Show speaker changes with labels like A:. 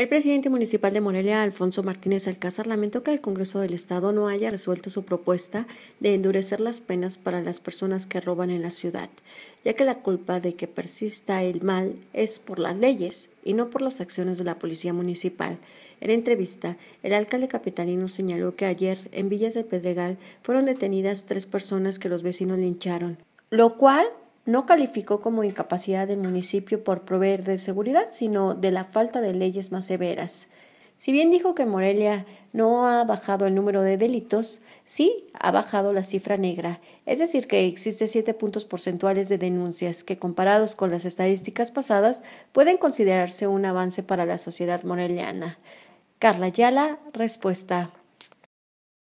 A: El presidente municipal de Morelia, Alfonso Martínez Alcázar, lamentó que el Congreso del Estado no haya resuelto su propuesta de endurecer las penas para las personas que roban en la ciudad, ya que la culpa de que persista el mal es por las leyes y no por las acciones de la Policía Municipal. En entrevista, el alcalde capitalino señaló que ayer en Villas del Pedregal fueron detenidas tres personas que los vecinos lincharon, lo cual no calificó como incapacidad del municipio por proveer de seguridad, sino de la falta de leyes más severas. Si bien dijo que Morelia no ha bajado el número de delitos, sí ha bajado la cifra negra, es decir, que existe siete puntos porcentuales de denuncias que comparados con las estadísticas pasadas pueden considerarse un avance para la sociedad moreliana. Carla Yala, respuesta.